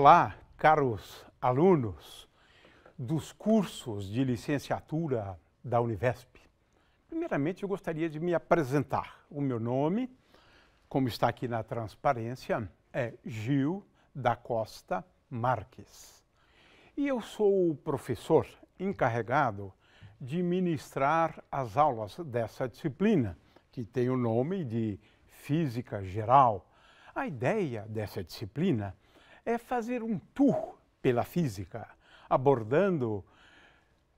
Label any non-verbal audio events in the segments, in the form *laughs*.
Olá, caros alunos dos cursos de licenciatura da Univesp. Primeiramente, eu gostaria de me apresentar. O meu nome, como está aqui na transparência, é Gil da Costa Marques. E eu sou o professor encarregado de ministrar as aulas dessa disciplina, que tem o nome de Física Geral. A ideia dessa disciplina é fazer um tour pela física, abordando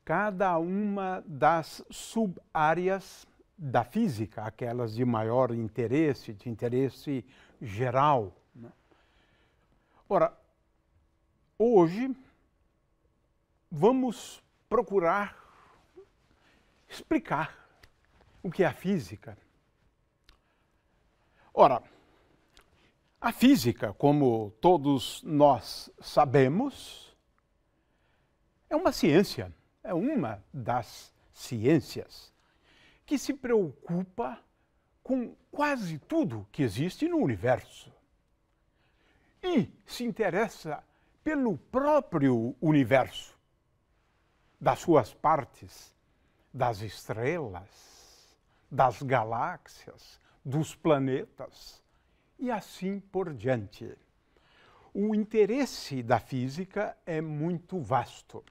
cada uma das subáreas da física, aquelas de maior interesse, de interesse geral. Né? Ora, hoje vamos procurar explicar o que é a física. Ora, a física, como todos nós sabemos, é uma ciência, é uma das ciências que se preocupa com quase tudo que existe no universo e se interessa pelo próprio universo, das suas partes, das estrelas, das galáxias, dos planetas e assim por diante. O interesse da física é muito vasto.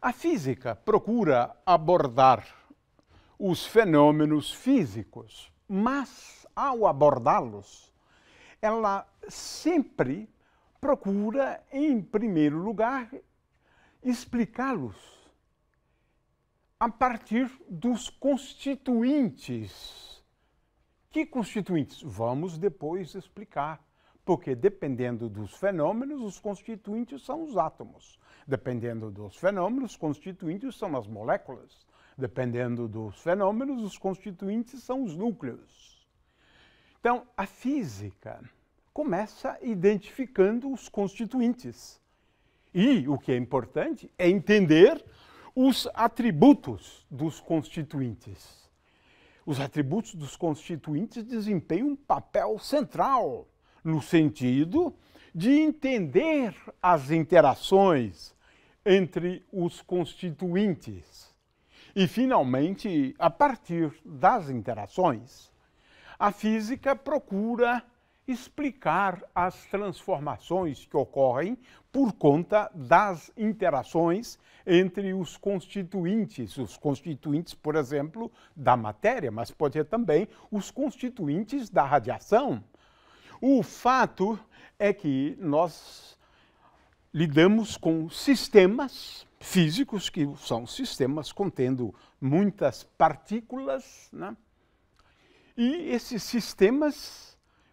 A física procura abordar os fenômenos físicos, mas ao abordá-los, ela sempre procura, em primeiro lugar, explicá-los a partir dos constituintes que constituintes? Vamos depois explicar. Porque dependendo dos fenômenos, os constituintes são os átomos. Dependendo dos fenômenos, os constituintes são as moléculas. Dependendo dos fenômenos, os constituintes são os núcleos. Então, a física começa identificando os constituintes. E o que é importante é entender os atributos dos constituintes. Os atributos dos constituintes desempenham um papel central no sentido de entender as interações entre os constituintes. E, finalmente, a partir das interações, a física procura explicar as transformações que ocorrem por conta das interações entre os constituintes, os constituintes, por exemplo, da matéria, mas pode ser também os constituintes da radiação. O fato é que nós lidamos com sistemas físicos, que são sistemas contendo muitas partículas, né? e esses sistemas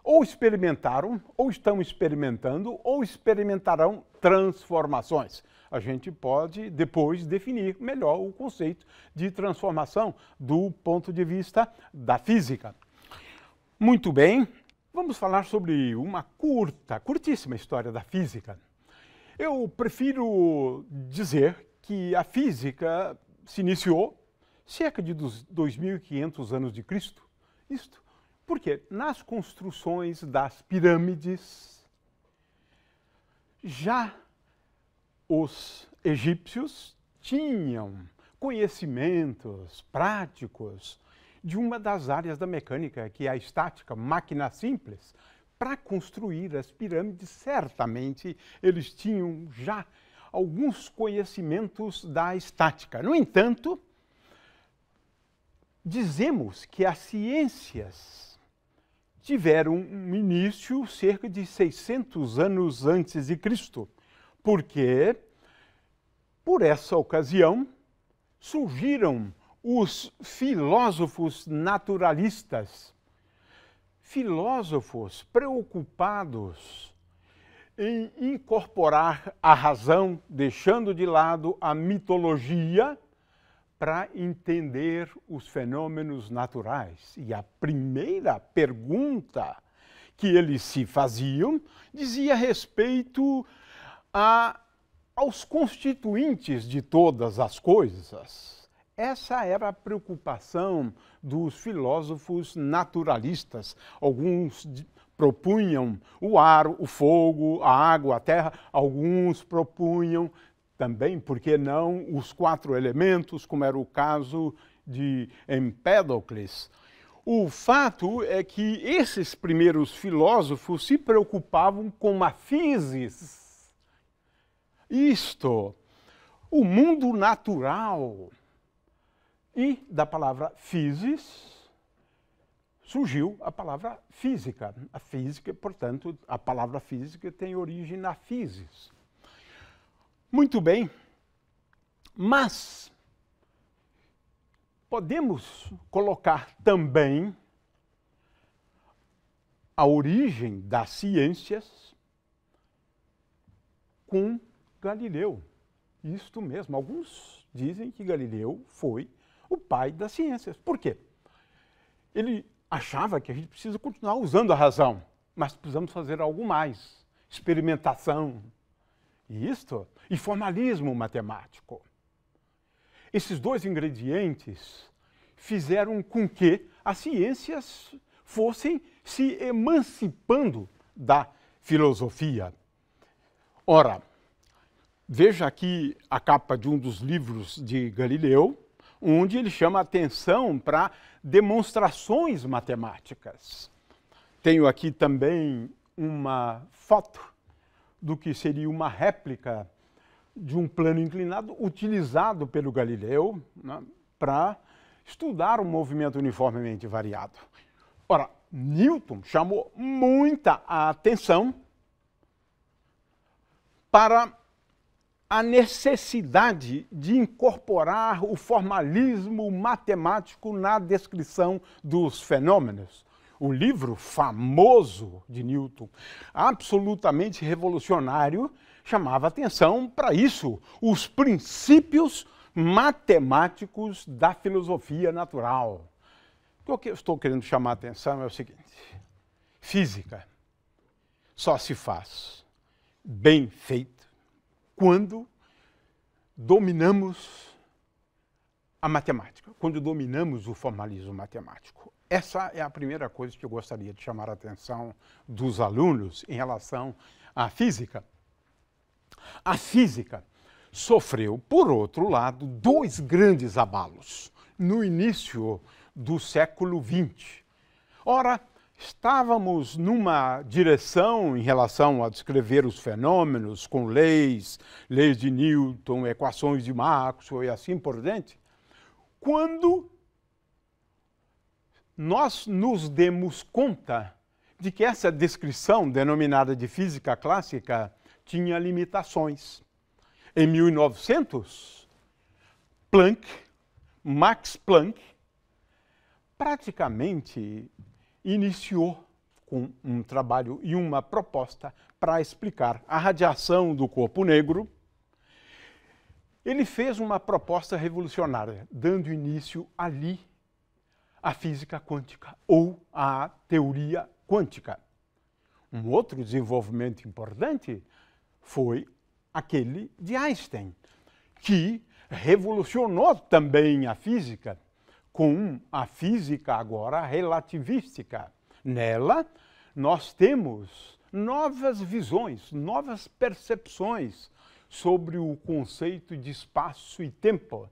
ou experimentaram, ou estão experimentando, ou experimentarão transformações. A gente pode depois definir melhor o conceito de transformação do ponto de vista da física. Muito bem, vamos falar sobre uma curta, curtíssima história da física. Eu prefiro dizer que a física se iniciou cerca de 2.500 anos de Cristo. Isto porque nas construções das pirâmides, já os egípcios tinham conhecimentos práticos de uma das áreas da mecânica, que é a estática, máquina simples. Para construir as pirâmides, certamente eles tinham já alguns conhecimentos da estática. No entanto, dizemos que as ciências tiveram um início cerca de 600 anos antes de Cristo, porque por essa ocasião surgiram os filósofos naturalistas, filósofos preocupados em incorporar a razão, deixando de lado a mitologia para entender os fenômenos naturais. E a primeira pergunta que eles se faziam dizia respeito a, aos constituintes de todas as coisas. Essa era a preocupação dos filósofos naturalistas. Alguns propunham o ar, o fogo, a água, a terra, alguns propunham também, por que não, os quatro elementos, como era o caso de Empédocles. O fato é que esses primeiros filósofos se preocupavam com a physis. Isto, o mundo natural. E da palavra physis surgiu a palavra física. A física, portanto, a palavra física tem origem na physis. Muito bem, mas podemos colocar também a origem das ciências com Galileu. Isto mesmo, alguns dizem que Galileu foi o pai das ciências. Por quê? Ele achava que a gente precisa continuar usando a razão, mas precisamos fazer algo mais experimentação, isto e formalismo matemático. Esses dois ingredientes fizeram com que as ciências fossem se emancipando da filosofia. Ora, veja aqui a capa de um dos livros de Galileu, onde ele chama atenção para demonstrações matemáticas. Tenho aqui também uma foto do que seria uma réplica de um plano inclinado utilizado pelo Galileu né, para estudar o movimento uniformemente variado. Ora, Newton chamou muita atenção para a necessidade de incorporar o formalismo matemático na descrição dos fenômenos o livro famoso de Newton, absolutamente revolucionário, chamava atenção para isso, os princípios matemáticos da filosofia natural. O que eu estou querendo chamar a atenção é o seguinte: física só se faz bem feita quando dominamos a matemática, quando dominamos o formalismo matemático. Essa é a primeira coisa que eu gostaria de chamar a atenção dos alunos em relação à física. A física sofreu, por outro lado, dois grandes abalos no início do século XX. Ora, estávamos numa direção em relação a descrever os fenômenos com leis, leis de Newton, equações de Maxwell e assim por diante, quando nós nos demos conta de que essa descrição, denominada de física clássica, tinha limitações. Em 1900, Planck, Max Planck, praticamente iniciou com um trabalho e uma proposta para explicar a radiação do corpo negro. Ele fez uma proposta revolucionária, dando início ali a física quântica ou a teoria quântica. Um outro desenvolvimento importante foi aquele de Einstein, que revolucionou também a física com a física agora relativística. Nela, nós temos novas visões, novas percepções sobre o conceito de espaço e tempo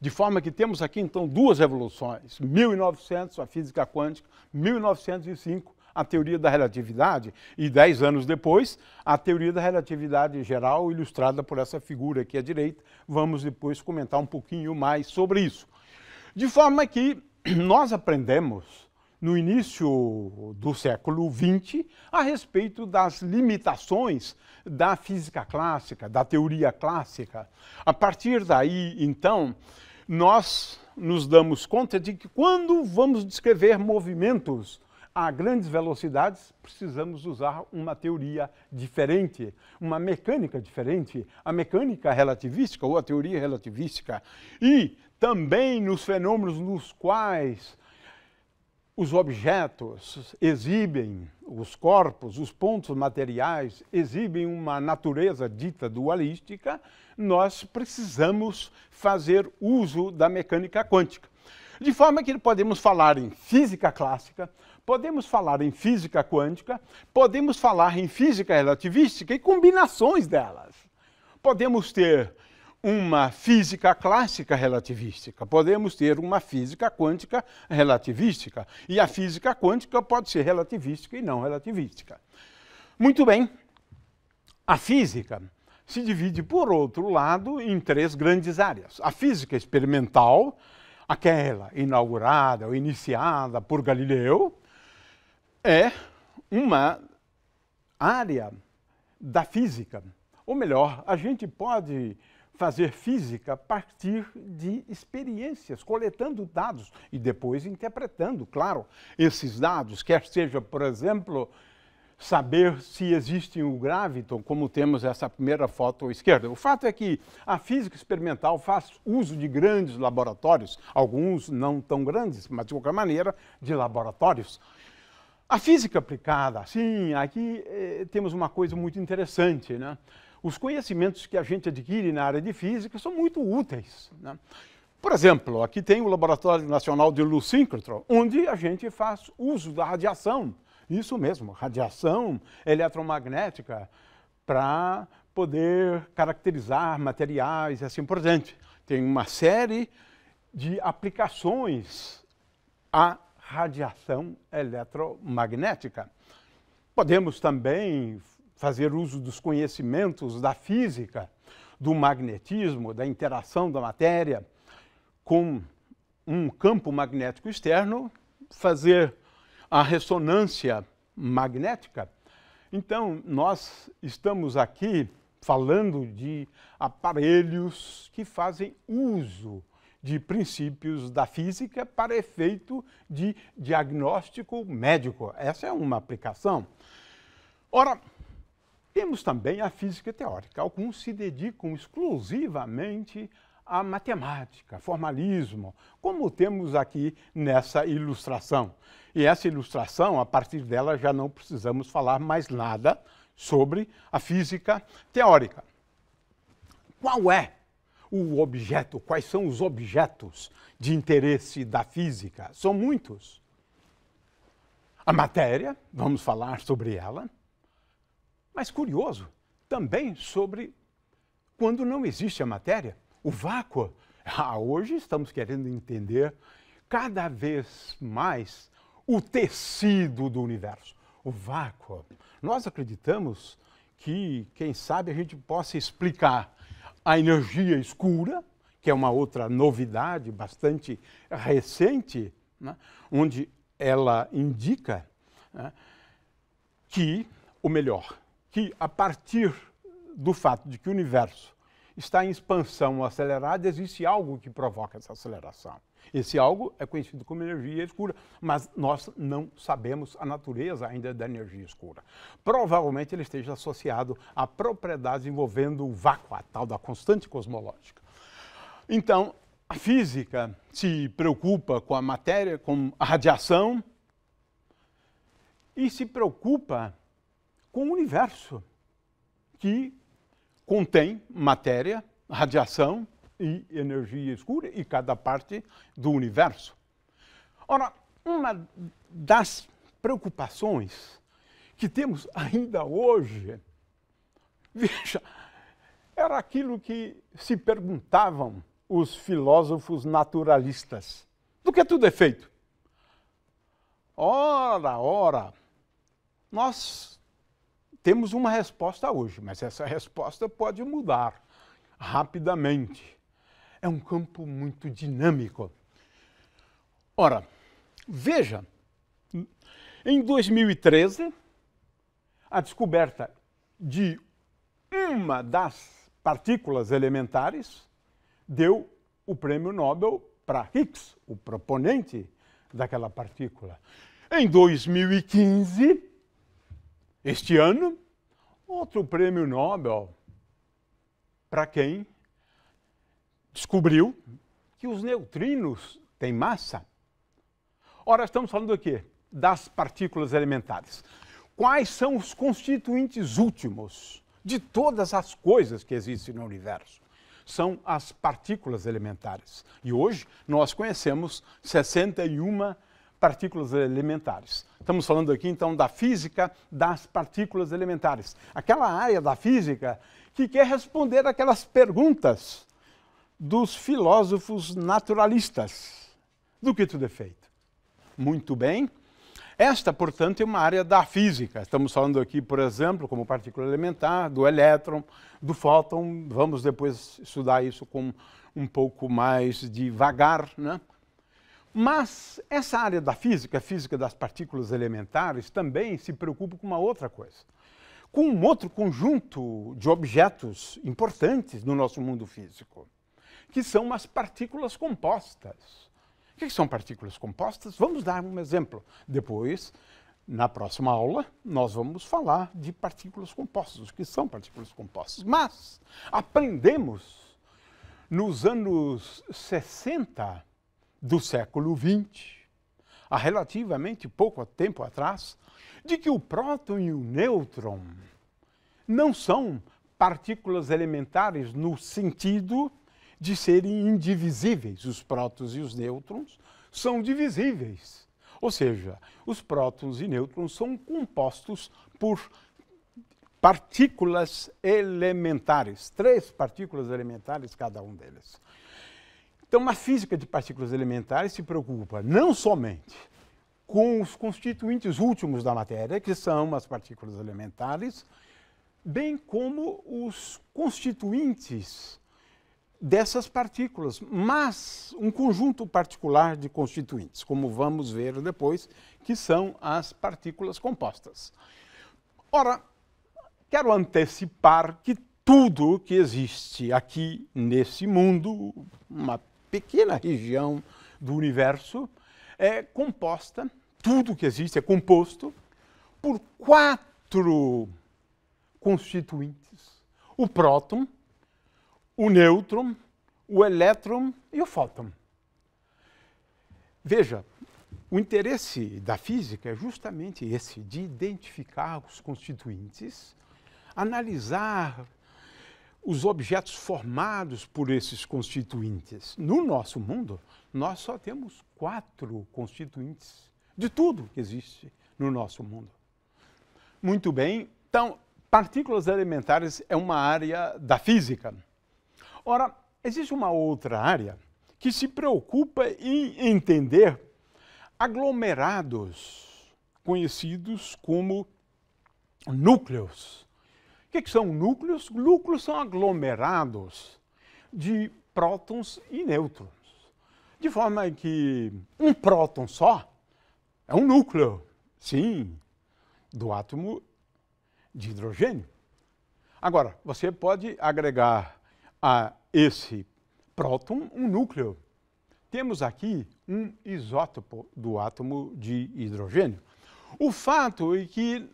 de forma que temos aqui, então, duas revoluções: 1900, a física quântica, 1905, a teoria da relatividade, e dez anos depois, a teoria da relatividade geral, ilustrada por essa figura aqui à direita. Vamos depois comentar um pouquinho mais sobre isso. De forma que *clears throat* nós aprendemos no início do século XX a respeito das limitações da física clássica, da teoria clássica. A partir daí, então, nós nos damos conta de que quando vamos descrever movimentos a grandes velocidades, precisamos usar uma teoria diferente, uma mecânica diferente, a mecânica relativística ou a teoria relativística. E também nos fenômenos nos quais os objetos exibem, os corpos, os pontos materiais exibem uma natureza dita dualística, nós precisamos fazer uso da mecânica quântica. De forma que podemos falar em física clássica, podemos falar em física quântica, podemos falar em física relativística e combinações delas. Podemos ter uma física clássica relativística, podemos ter uma física quântica relativística. E a física quântica pode ser relativística e não relativística. Muito bem, a física se divide, por outro lado, em três grandes áreas: a física experimental, aquela inaugurada ou iniciada por Galileu, é uma área da física. Ou melhor, a gente pode fazer física a partir de experiências, coletando dados e depois interpretando, claro, esses dados, quer seja, por exemplo, saber se existe o graviton, como temos essa primeira foto à esquerda. O fato é que a física experimental faz uso de grandes laboratórios, alguns não tão grandes, mas de qualquer maneira, de laboratórios. A física aplicada, sim, aqui eh, temos uma coisa muito interessante, né? os conhecimentos que a gente adquire na área de física são muito úteis. Né? Por exemplo, aqui tem o Laboratório Nacional de Lucíncrotron, onde a gente faz uso da radiação. Isso mesmo, radiação eletromagnética para poder caracterizar materiais e assim por diante. Tem uma série de aplicações à radiação eletromagnética. Podemos também fazer uso dos conhecimentos da física, do magnetismo, da interação da matéria com um campo magnético externo, fazer a ressonância magnética. Então, nós estamos aqui falando de aparelhos que fazem uso de princípios da física para efeito de diagnóstico médico. Essa é uma aplicação. Ora, temos também a física teórica. Alguns se dedicam exclusivamente à matemática, formalismo, como temos aqui nessa ilustração. E essa ilustração, a partir dela, já não precisamos falar mais nada sobre a física teórica. Qual é o objeto? Quais são os objetos de interesse da física? São muitos. A matéria, vamos falar sobre ela mas curioso também sobre quando não existe a matéria, o vácuo. Ah, hoje estamos querendo entender cada vez mais o tecido do universo, o vácuo. Nós acreditamos que, quem sabe, a gente possa explicar a energia escura, que é uma outra novidade bastante recente, né, onde ela indica né, que, o melhor, que, a partir do fato de que o universo está em expansão acelerada, existe algo que provoca essa aceleração. Esse algo é conhecido como energia escura, mas nós não sabemos a natureza ainda da energia escura. Provavelmente ele esteja associado a propriedades envolvendo o vácuo, a tal da constante cosmológica. Então, a física se preocupa com a matéria, com a radiação, e se preocupa com o universo, que contém matéria, radiação e energia escura e cada parte do universo. Ora, uma das preocupações que temos ainda hoje, *laughs* veja, era aquilo que se perguntavam os filósofos naturalistas. Do que tudo é feito? Ora, ora, nós temos uma resposta hoje, mas essa resposta pode mudar rapidamente. É um campo muito dinâmico. Ora, veja, em 2013, a descoberta de uma das partículas elementares deu o prêmio Nobel para Higgs, o proponente daquela partícula. Em 2015, este ano, outro prêmio Nobel para quem descobriu que os neutrinos têm massa. Ora, estamos falando do quê? Das partículas elementares. Quais são os constituintes últimos de todas as coisas que existem no universo? São as partículas elementares. E hoje nós conhecemos 61 partículas partículas elementares. Estamos falando aqui então da física das partículas elementares, aquela área da física que quer responder aquelas perguntas dos filósofos naturalistas do que tudo é feito. Muito bem. Esta, portanto, é uma área da física. Estamos falando aqui, por exemplo, como partícula elementar, do elétron, do fóton. Vamos depois estudar isso com um pouco mais devagar, né? Mas essa área da física, a física das partículas elementares, também se preocupa com uma outra coisa. Com um outro conjunto de objetos importantes no nosso mundo físico, que são as partículas compostas. O que é são partículas compostas? Vamos dar um exemplo. Depois, na próxima aula, nós vamos falar de partículas compostas, o que são partículas compostas. Mas aprendemos nos anos 60 do século XX, há relativamente pouco tempo atrás, de que o próton e o nêutron não são partículas elementares no sentido de serem indivisíveis. Os prótons e os nêutrons são divisíveis. Ou seja, os prótons e nêutrons são compostos por partículas elementares, três partículas elementares cada um deles. Então, a física de partículas elementares se preocupa não somente com os constituintes últimos da matéria, que são as partículas elementares, bem como os constituintes dessas partículas, mas um conjunto particular de constituintes, como vamos ver depois, que são as partículas compostas. Ora, quero antecipar que tudo que existe aqui nesse mundo, uma pequena região do universo é composta, tudo que existe é composto por quatro constituintes: o próton, o nêutron, o elétron e o fóton. Veja, o interesse da física é justamente esse, de identificar os constituintes, analisar os objetos formados por esses constituintes. No nosso mundo, nós só temos quatro constituintes de tudo que existe no nosso mundo. Muito bem, então, partículas elementares é uma área da física. Ora, existe uma outra área que se preocupa em entender aglomerados conhecidos como núcleos o que, que são núcleos? Núcleos são aglomerados de prótons e nêutrons. De forma que um próton só é um núcleo, sim, do átomo de hidrogênio. Agora, você pode agregar a esse próton um núcleo. Temos aqui um isótopo do átomo de hidrogênio. O fato é que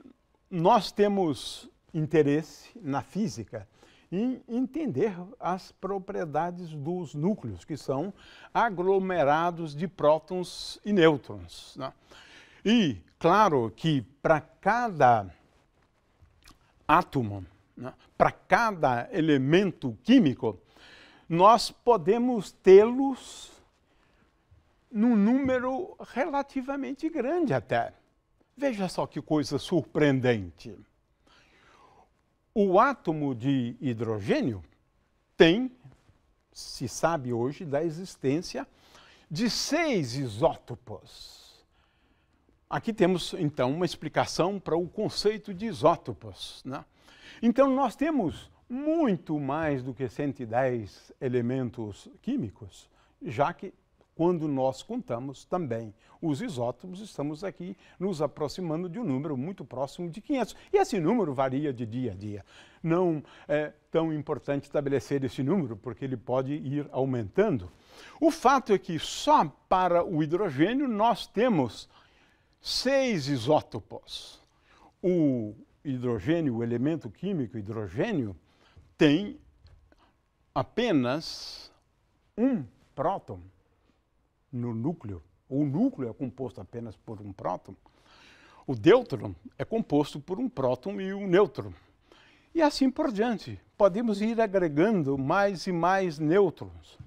nós temos interesse na física em entender as propriedades dos núcleos, que são aglomerados de prótons e nêutrons. Né? E, claro, que para cada átomo, né, para cada elemento químico, nós podemos tê-los num número relativamente grande até. Veja só que coisa surpreendente. O átomo de hidrogênio tem, se sabe hoje, da existência de seis isótopos. Aqui temos, então, uma explicação para o conceito de isótopos. Né? Então, nós temos muito mais do que 110 elementos químicos, já que quando nós contamos também os isótopos, estamos aqui nos aproximando de um número muito próximo de 500. E esse número varia de dia a dia. Não é tão importante estabelecer esse número, porque ele pode ir aumentando. O fato é que só para o hidrogênio nós temos seis isótopos. O hidrogênio, o elemento químico hidrogênio, tem apenas um próton no núcleo, o núcleo é composto apenas por um próton, o dêutron é composto por um próton e um nêutron. E assim por diante. Podemos ir agregando mais e mais nêutrons,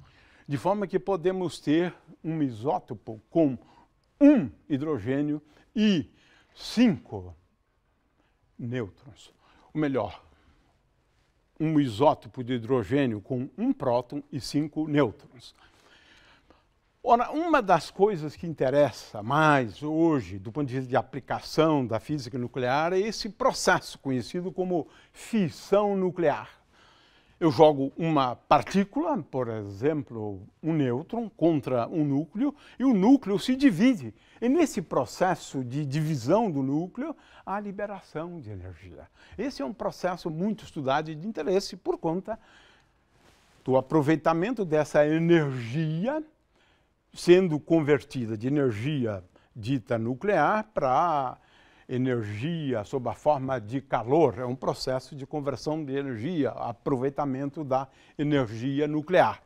de forma que podemos ter um isótopo com um hidrogênio e cinco nêutrons. Ou melhor, um isótopo de hidrogênio com um próton e cinco nêutrons. Ora, uma das coisas que interessa mais hoje, do ponto de vista de aplicação da física nuclear, é esse processo conhecido como fissão nuclear. Eu jogo uma partícula, por exemplo, um nêutron, contra um núcleo, e o núcleo se divide. E nesse processo de divisão do núcleo, há liberação de energia. Esse é um processo muito estudado e de interesse por conta do aproveitamento dessa energia sendo convertida de energia dita nuclear para energia sob a forma de calor. É um processo de conversão de energia, aproveitamento da energia nuclear.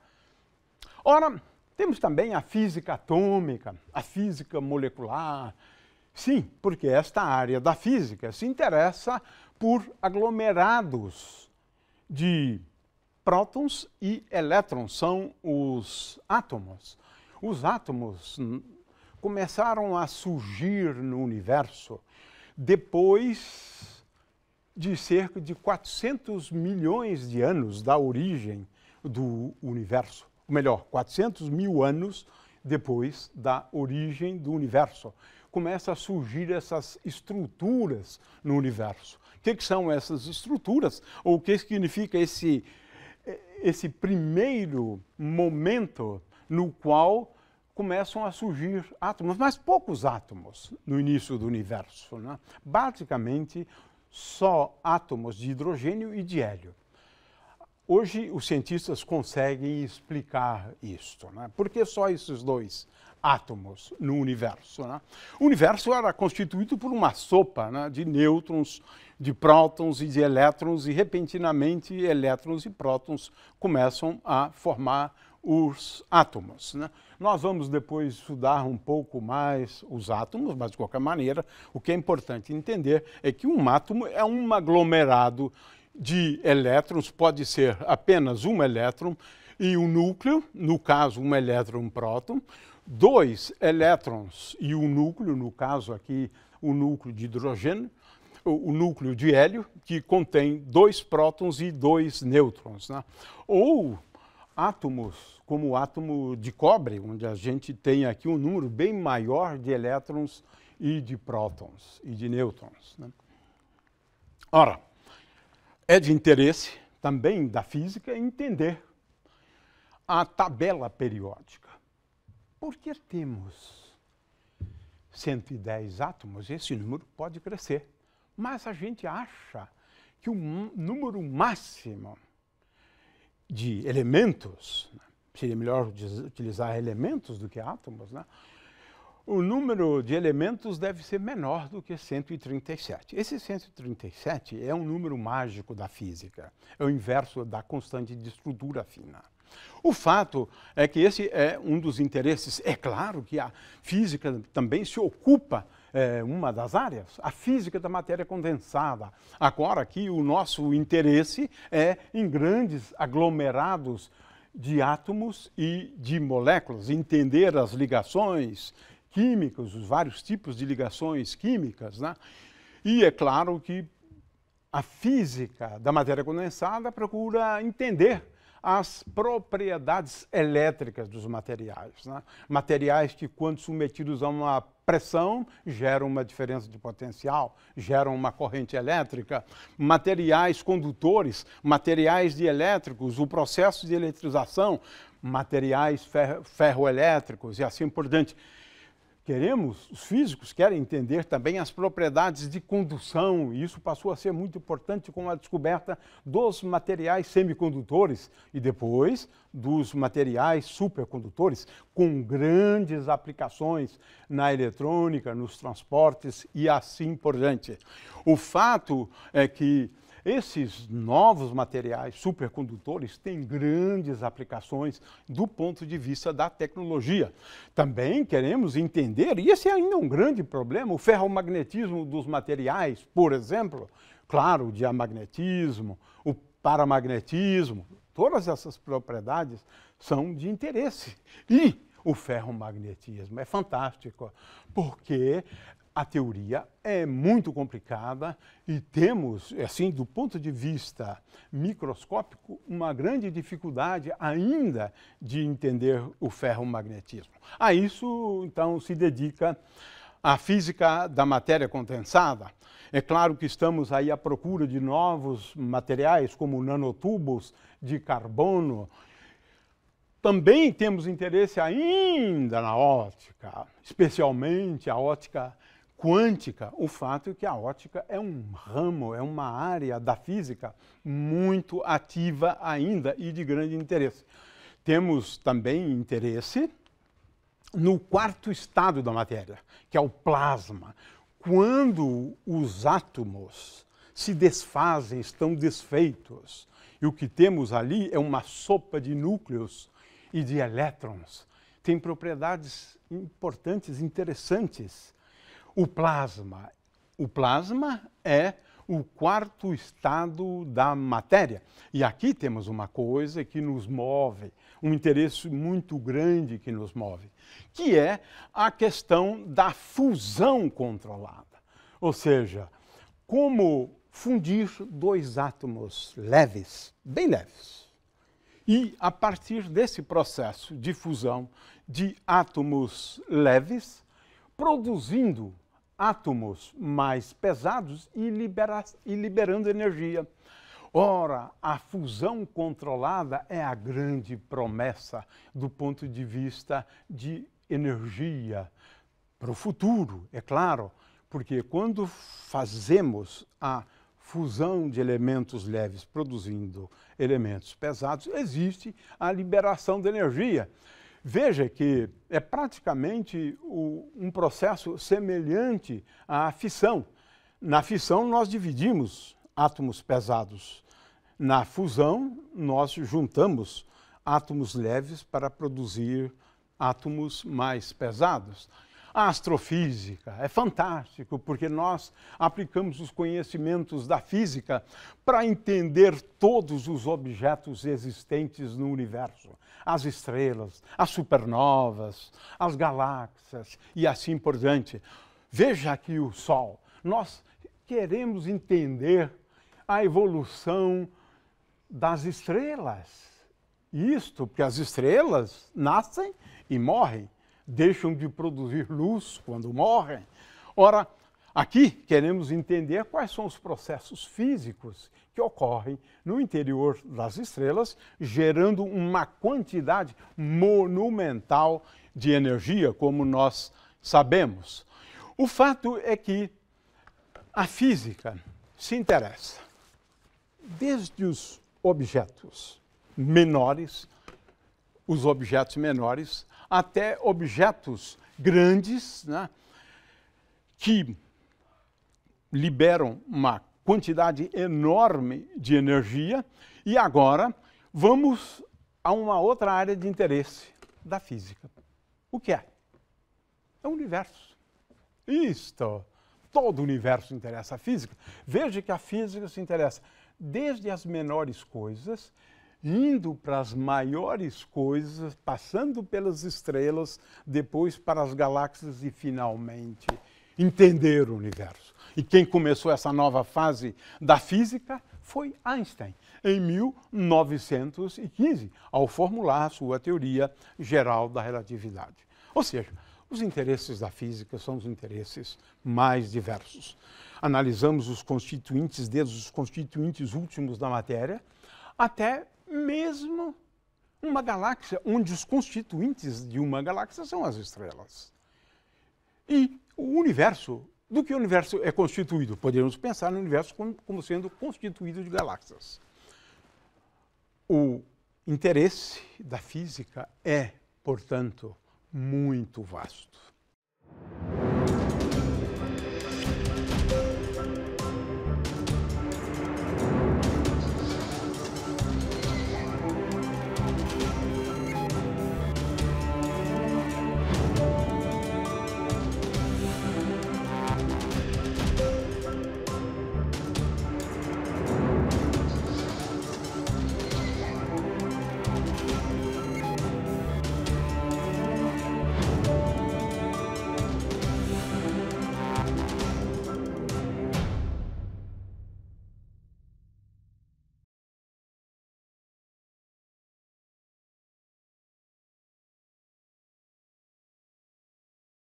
Ora, temos também a física atômica, a física molecular. Sim, porque esta área da física se interessa por aglomerados de prótons e elétrons, são os átomos. Os átomos começaram a surgir no universo depois de cerca de 400 milhões de anos da origem do universo. Ou melhor, 400 mil anos depois da origem do universo. Começa a surgir essas estruturas no universo. O que, que são essas estruturas? Ou o que significa esse, eh, esse primeiro momento no qual começam a surgir átomos, mas poucos átomos no início do universo. Né? Basicamente, só átomos de hidrogênio e de hélio. Hoje, os cientistas conseguem explicar isto. Né? Por que só esses dois átomos no universo? Né? O universo era constituído por uma sopa né, de nêutrons, de prótons e de elétrons, e repentinamente elétrons e prótons começam a formar os átomos. Né? Nós vamos depois estudar um pouco mais os átomos, mas de qualquer maneira, o que é importante entender é que um átomo é um aglomerado de elétrons, pode ser apenas um elétron e um núcleo, no caso um elétron próton, dois elétrons e um núcleo, no caso aqui o um núcleo de hidrogênio, o núcleo de hélio, que contém dois prótons e dois nêutrons. Né? Ou átomos, como o átomo de cobre, onde a gente tem aqui um número bem maior de elétrons e de prótons e de nêutrons. Né? Ora, é de interesse também da física entender a tabela periódica. Por que temos 110 átomos? Esse número pode crescer, mas a gente acha que o número máximo de elementos, né? seria melhor utilizar elementos do que átomos, né? o número de elementos deve ser menor do que 137. Esse 137 é um número mágico da física, é o inverso da constante de estrutura fina. O fato é que esse é um dos interesses. É claro que a física também se ocupa é, uma das áreas, a física da matéria condensada. Agora aqui o nosso interesse é em grandes aglomerados de átomos e de moléculas, entender as ligações químicas, os vários tipos de ligações químicas, né? E é claro que a física da matéria condensada procura entender as propriedades elétricas dos materiais. Né? Materiais que, quando submetidos a uma pressão gera uma diferença de potencial, gera uma corrente elétrica. Materiais condutores, materiais dielétricos, o processo de eletrização, materiais ferroelétricos e assim por diante. Queremos, os físicos querem entender também as propriedades de condução, e isso passou a ser muito importante com a descoberta dos materiais semicondutores e depois dos materiais supercondutores, com grandes aplicações na eletrônica, nos transportes e assim por diante. O fato é que esses novos materiais supercondutores têm grandes aplicações do ponto de vista da tecnologia. Também queremos entender, e esse é ainda um grande problema, o ferromagnetismo dos materiais, por exemplo. Claro, o diamagnetismo, o paramagnetismo, todas essas propriedades são de interesse. E o ferromagnetismo é fantástico, porque a teoria é muito complicada e temos, assim, do ponto de vista microscópico, uma grande dificuldade ainda de entender o ferromagnetismo. A isso, então, se dedica a física da matéria condensada. É claro que estamos aí à procura de novos materiais, como nanotubos de carbono. Também temos interesse ainda na óptica, especialmente a óptica quântica, o fato é que a ótica é um ramo, é uma área da física muito ativa ainda e de grande interesse. Temos também interesse no quarto estado da matéria, que é o plasma. Quando os átomos se desfazem, estão desfeitos, e o que temos ali é uma sopa de núcleos e de elétrons. Tem propriedades importantes, interessantes o plasma. O plasma é o quarto estado da matéria. E aqui temos uma coisa que nos move, um interesse muito grande que nos move, que é a questão da fusão controlada. Ou seja, como fundir dois átomos leves, bem leves. E a partir desse processo de fusão de átomos leves, produzindo átomos mais pesados e, libera e liberando energia. Ora, a fusão controlada é a grande promessa do ponto de vista de energia para o futuro, é claro, porque quando fazemos a fusão de elementos leves produzindo elementos pesados, existe a liberação de energia. Veja que é praticamente o, um processo semelhante à fissão. Na fissão, nós dividimos átomos pesados. Na fusão, nós juntamos átomos leves para produzir átomos mais pesados. A astrofísica é fantástico porque nós aplicamos os conhecimentos da física para entender todos os objetos existentes no universo, as estrelas, as supernovas, as galáxias e assim por diante. Veja aqui o Sol. Nós queremos entender a evolução das estrelas. Isto porque as estrelas nascem e morrem deixam de produzir luz quando morrem. Ora, aqui queremos entender quais são os processos físicos que ocorrem no interior das estrelas, gerando uma quantidade monumental de energia, como nós sabemos. O fato é que a física se interessa desde os objetos menores, os objetos menores, até objetos grandes, né, que liberam uma quantidade enorme de energia. E agora vamos a uma outra área de interesse da física. O que é? É o universo. Isto, todo o universo interessa a física. Veja que a física se interessa desde as menores coisas indo para as maiores coisas, passando pelas estrelas, depois para as galáxias e finalmente entender o universo. E quem começou essa nova fase da física foi Einstein, em 1915, ao formular sua teoria geral da relatividade. Ou seja, os interesses da física são os interesses mais diversos. Analisamos os constituintes, desde os constituintes últimos da matéria, até mesmo uma galáxia onde os constituintes de uma galáxia são as estrelas. E o universo, do que o universo é constituído? Poderíamos pensar no universo como sendo constituído de galáxias. O interesse da física é, portanto, muito vasto.